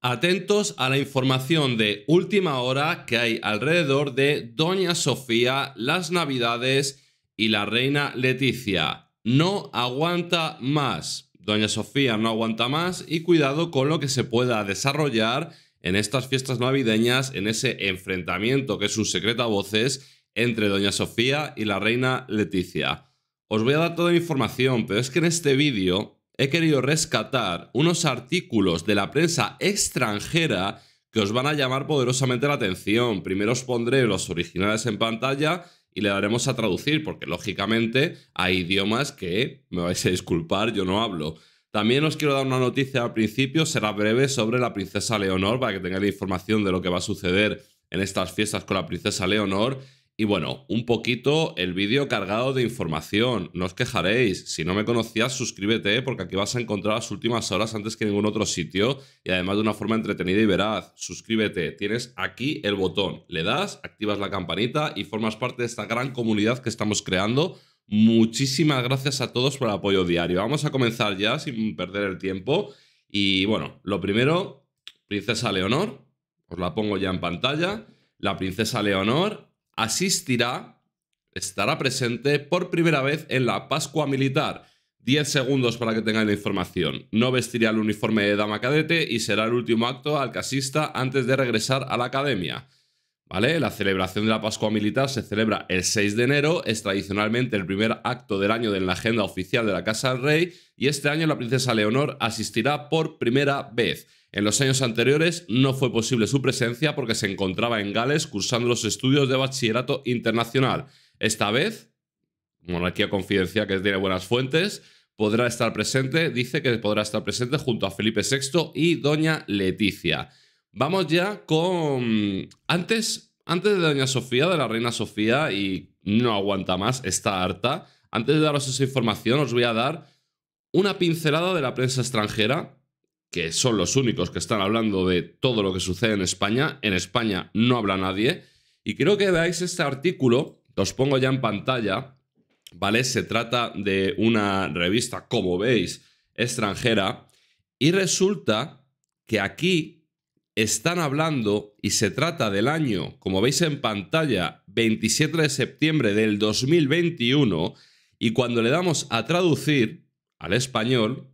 Atentos a la información de última hora que hay alrededor de Doña Sofía, las Navidades y la Reina Leticia. No aguanta más. Doña Sofía no aguanta más y cuidado con lo que se pueda desarrollar en estas fiestas navideñas, en ese enfrentamiento que es un secreto a voces entre Doña Sofía y la Reina Leticia. Os voy a dar toda la información, pero es que en este vídeo he querido rescatar unos artículos de la prensa extranjera que os van a llamar poderosamente la atención. Primero os pondré los originales en pantalla y le daremos a traducir, porque lógicamente hay idiomas que, me vais a disculpar, yo no hablo. También os quiero dar una noticia al principio, será breve, sobre la princesa Leonor, para que tengáis información de lo que va a suceder en estas fiestas con la princesa Leonor. Y bueno, un poquito el vídeo cargado de información. No os quejaréis. Si no me conocías, suscríbete porque aquí vas a encontrar las últimas horas antes que en ningún otro sitio y además de una forma entretenida y veraz. Suscríbete. Tienes aquí el botón. Le das, activas la campanita y formas parte de esta gran comunidad que estamos creando. Muchísimas gracias a todos por el apoyo diario. Vamos a comenzar ya sin perder el tiempo. Y bueno, lo primero, Princesa Leonor. Os la pongo ya en pantalla. La princesa Leonor asistirá, estará presente por primera vez en la Pascua Militar. 10 segundos para que tengan la información. No vestirá el uniforme de dama cadete y será el último acto al casista antes de regresar a la academia. La celebración de la Pascua Militar se celebra el 6 de enero, es tradicionalmente el primer acto del año en la agenda oficial de la Casa del Rey y este año la princesa Leonor asistirá por primera vez. En los años anteriores no fue posible su presencia porque se encontraba en Gales cursando los estudios de bachillerato internacional. Esta vez, monarquía confidencial que tiene buenas fuentes, podrá estar presente, dice que podrá estar presente junto a Felipe VI y doña Leticia. Vamos ya con... Antes, antes de Doña Sofía, de la Reina Sofía, y no aguanta más, está harta. Antes de daros esa información, os voy a dar una pincelada de la prensa extranjera, que son los únicos que están hablando de todo lo que sucede en España. En España no habla nadie. Y creo que veáis este artículo, os pongo ya en pantalla, ¿vale? Se trata de una revista, como veis, extranjera. Y resulta que aquí están hablando y se trata del año, como veis en pantalla, 27 de septiembre del 2021 y cuando le damos a traducir al español,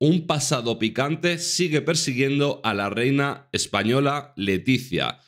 un pasado picante sigue persiguiendo a la reina española Leticia.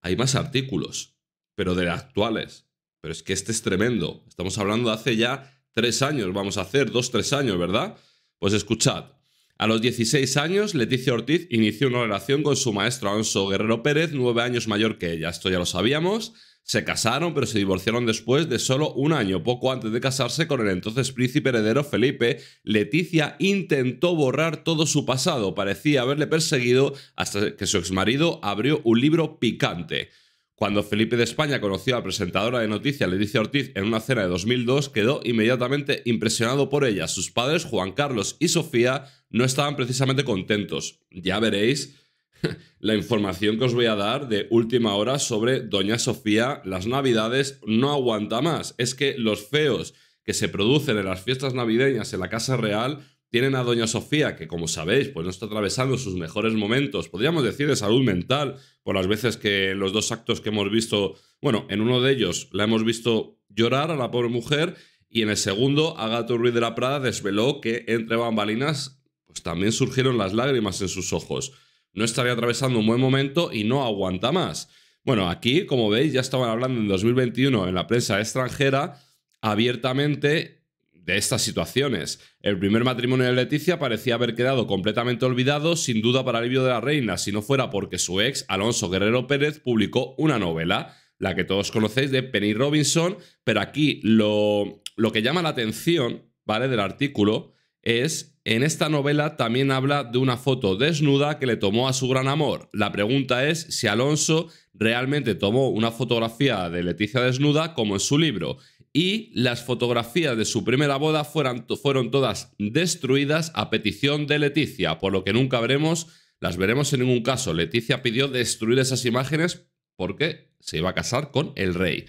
Hay más artículos, pero de las actuales. Pero es que este es tremendo. Estamos hablando de hace ya tres años, vamos a hacer dos, tres años, ¿verdad? Pues escuchad. A los 16 años, Leticia Ortiz inició una relación con su maestro Alonso Guerrero Pérez, nueve años mayor que ella. Esto ya lo sabíamos. Se casaron, pero se divorciaron después de solo un año. Poco antes de casarse con el entonces príncipe heredero Felipe, Leticia intentó borrar todo su pasado. Parecía haberle perseguido hasta que su exmarido abrió un libro picante. Cuando Felipe de España conoció a la presentadora de noticias Leticia Ortiz en una cena de 2002, quedó inmediatamente impresionado por ella. Sus padres, Juan Carlos y Sofía, no estaban precisamente contentos. Ya veréis la información que os voy a dar de última hora sobre Doña Sofía. Las navidades no aguanta más. Es que los feos que se producen en las fiestas navideñas en la Casa Real tienen a Doña Sofía, que como sabéis, pues no está atravesando sus mejores momentos, podríamos decir de salud mental, por las veces que los dos actos que hemos visto, bueno, en uno de ellos la hemos visto llorar a la pobre mujer y en el segundo, Agatha Ruiz de la Prada desveló que entre bambalinas también surgieron las lágrimas en sus ojos. No estaría atravesando un buen momento y no aguanta más. Bueno, aquí, como veis, ya estaban hablando en 2021 en la prensa extranjera abiertamente de estas situaciones. El primer matrimonio de Leticia parecía haber quedado completamente olvidado, sin duda para alivio de la reina, si no fuera porque su ex, Alonso Guerrero Pérez, publicó una novela, la que todos conocéis de Penny Robinson, pero aquí lo, lo que llama la atención, ¿vale?, del artículo es en esta novela también habla de una foto desnuda que le tomó a su gran amor. La pregunta es si Alonso realmente tomó una fotografía de Leticia desnuda como en su libro. Y las fotografías de su primera boda fueron, todas destruidas a petición de Leticia, por lo que nunca veremos, las veremos en ningún caso. Leticia pidió destruir esas imágenes porque se iba a casar con el rey.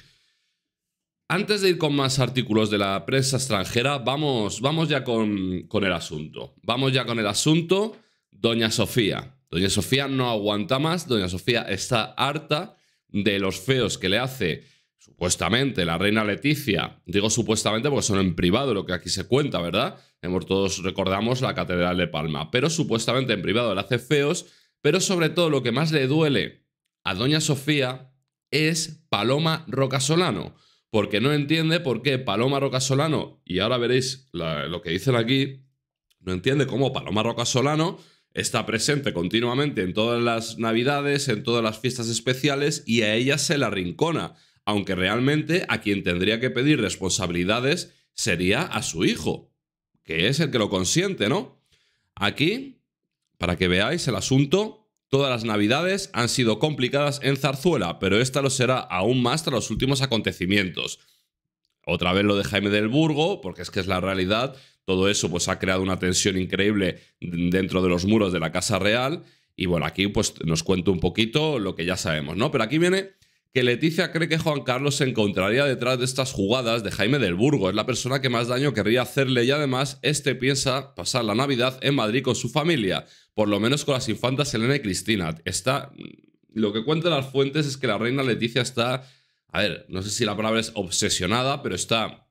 Antes de ir con más artículos de la prensa extranjera, vamos, vamos ya con, con, el asunto. Vamos ya con el asunto. Doña Sofía. Doña Sofía no aguanta más. Doña Sofía está harta de los feos que le hace supuestamente la reina Leticia. Digo supuestamente porque son en privado lo que aquí se cuenta, ¿verdad? Todos recordamos la Catedral de Palma. Pero supuestamente en privado le hace feos. Pero sobre todo lo que más le duele a Doña Sofía es Paloma Rocasolano. Solano porque no entiende por qué Paloma Rocasolano, y ahora veréis lo que dicen aquí, no entiende cómo Paloma Rocasolano está presente continuamente en todas las navidades, en todas las fiestas especiales, y a ella se la rincona, aunque realmente a quien tendría que pedir responsabilidades sería a su hijo, que es el que lo consiente, ¿no? Aquí, para que veáis el asunto, Todas las navidades han sido complicadas en Zarzuela, pero esta lo será aún más tras los últimos acontecimientos. Otra vez lo de Jaime del Burgo, porque es que es la realidad, todo eso pues ha creado una tensión increíble dentro de los muros de la Casa Real y bueno, aquí pues nos cuento un poquito lo que ya sabemos, ¿no? Pero aquí viene que Leticia cree que Juan Carlos se encontraría detrás de estas jugadas de Jaime del Burgo. Es la persona que más daño querría hacerle y además este piensa pasar la Navidad en Madrid con su familia, por lo menos con las infantas Elena y Cristina. Está... Lo que cuentan las fuentes es que la reina Leticia está... A ver, no sé si la palabra es obsesionada, pero está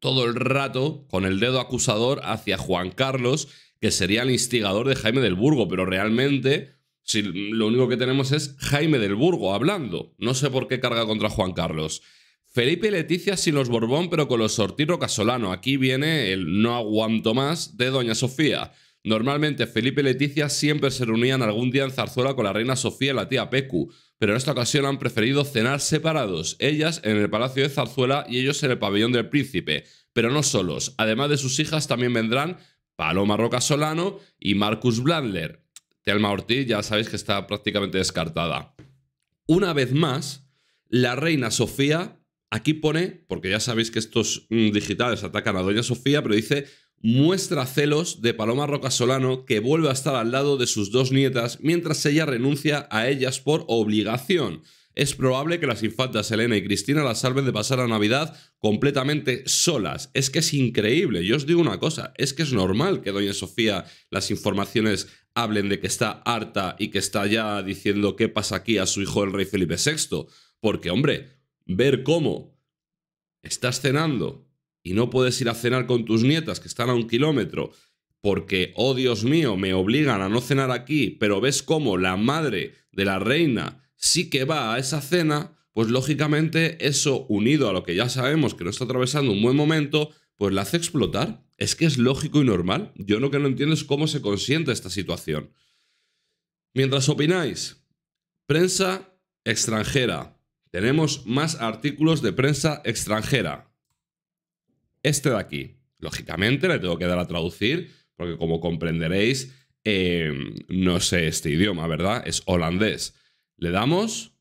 todo el rato con el dedo acusador hacia Juan Carlos, que sería el instigador de Jaime del Burgo, pero realmente lo único que tenemos es Jaime del Burgo hablando. No sé por qué carga contra Juan Carlos. Felipe y Leticia sin los Borbón, pero con los Sortiro Casolano. Aquí viene el no aguanto más de Doña Sofía. Normalmente Felipe y Leticia siempre se reunían algún día en Zarzuela con la reina Sofía y la tía Pecu, pero en esta ocasión han preferido cenar separados, ellas en el Palacio de Zarzuela y ellos en el Pabellón del Príncipe, pero no solos. Además de sus hijas también vendrán Paloma Roca y Marcus Blandler. Tealma Ortiz ya sabéis que está prácticamente descartada. Una vez más, la reina Sofía, aquí pone, porque ya sabéis que estos mm, digitales atacan a doña Sofía, pero dice, muestra celos de Paloma Rocasolano que vuelve a estar al lado de sus dos nietas mientras ella renuncia a ellas por obligación. Es probable que las infantas Elena y Cristina las salven de pasar la Navidad completamente solas. Es que es increíble. Yo os digo una cosa, es que es normal que Doña Sofía las informaciones hablen de que está harta y que está ya diciendo qué pasa aquí a su hijo el rey Felipe VI. Porque, hombre, ver cómo estás cenando y no puedes ir a cenar con tus nietas que están a un kilómetro porque, oh Dios mío, me obligan a no cenar aquí, pero ves cómo la madre de la reina sí que va a esa cena, pues lógicamente eso unido a lo que ya sabemos que no está atravesando un buen momento, pues la hace explotar. Es que es lógico y normal. Yo lo que no entiendo es cómo se consiente esta situación. Mientras opináis, prensa extranjera. Tenemos más artículos de prensa extranjera. Este de aquí. Lógicamente le tengo que dar a traducir porque como comprenderéis, eh, no sé este idioma, ¿verdad? Es holandés. Le damos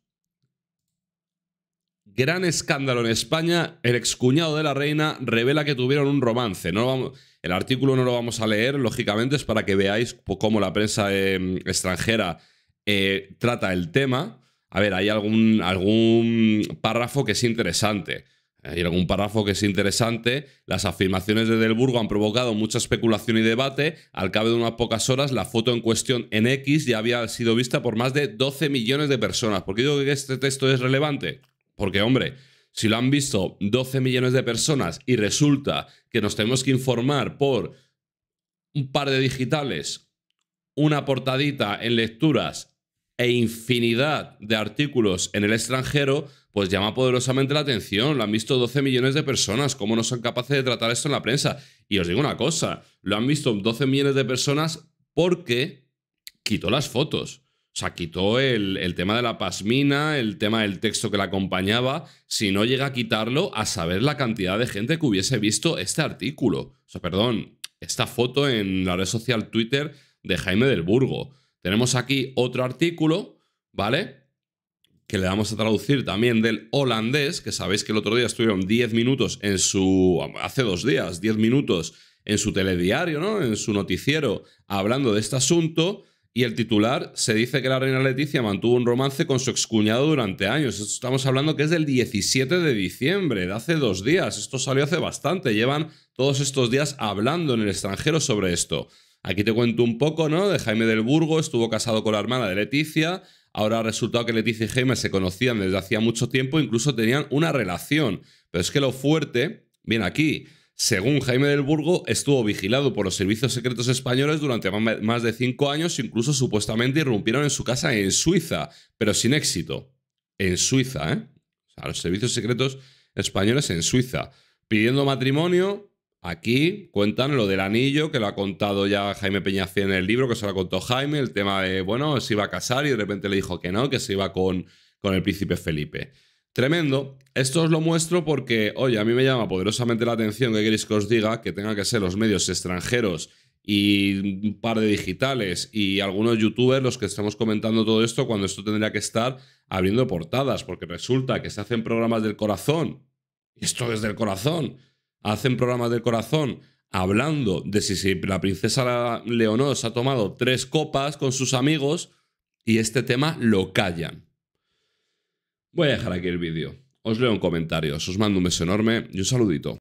Gran escándalo en España. El excuñado de la reina revela que tuvieron un romance. No vamos, el artículo no lo vamos a leer, lógicamente, es para que veáis cómo la prensa em, extranjera eh, trata el tema. A ver, hay algún, algún párrafo que es interesante. Hay algún párrafo que es interesante. Las afirmaciones de Delburgo han provocado mucha especulación y debate. Al cabo de unas pocas horas, la foto en cuestión en X ya había sido vista por más de 12 millones de personas. ¿Por qué digo que este texto es relevante? Porque, hombre, si lo han visto 12 millones de personas y resulta que nos tenemos que informar por un par de digitales, una portadita en lecturas e infinidad de artículos en el extranjero, pues llama poderosamente la atención. Lo han visto 12 millones de personas. ¿Cómo no son capaces de tratar esto en la prensa? Y os digo una cosa, lo han visto 12 millones de personas porque quitó las fotos. O sea, quitó el, tema de la pasmina, el tema del texto que la acompañaba. Si no llega a quitarlo, a saber la cantidad de gente que hubiese visto este artículo. O sea, perdón, esta foto en la red social Twitter de Jaime del Burgo. Tenemos aquí otro artículo, ¿vale? Que le vamos a traducir también del holandés, que sabéis que el otro día estuvieron 10 minutos en su. hace dos días, 10 minutos en su telediario, ¿no? En su noticiero, hablando de este asunto y el titular se dice que la reina Leticia mantuvo un romance con su excuñado durante años. estamos hablando que es del 17 de diciembre, de hace dos días. Esto salió hace bastante. Llevan todos estos días hablando en el extranjero sobre esto. Aquí te cuento un poco, ¿no? De Jaime del Burgo, estuvo casado con la hermana de Leticia. Ahora ha resultado que Leticia y Jaime se conocían desde hacía mucho tiempo, incluso tenían una relación. Pero es que lo fuerte viene aquí según Jaime del Burgo, estuvo vigilado por los servicios secretos españoles durante más de cinco años, incluso supuestamente irrumpieron en su casa en Suiza, pero sin éxito. En Suiza, ¿eh? O sea, los servicios secretos españoles en Suiza, pidiendo matrimonio. Aquí cuentan lo del anillo, que lo ha contado ya Jaime Peñacé en el libro, que se lo contó Jaime, el tema de, bueno, se iba a casar y de repente le dijo que no, que se iba con, con el príncipe Felipe. Tremendo. Esto os lo muestro porque, oye, a mí me llama poderosamente la atención que queréis que os diga que tengan que ser los medios extranjeros y un par de digitales y algunos youtubers los que estamos comentando todo esto cuando esto tendría que estar abriendo portadas, porque resulta que se hacen programas del corazón, y esto desde el corazón, hacen programas del corazón hablando de si, si la princesa Leonor se ha tomado tres copas con sus amigos y este tema lo callan. Voy a dejar aquí el vídeo. Os leo en comentarios, os mando un beso enorme y un saludito.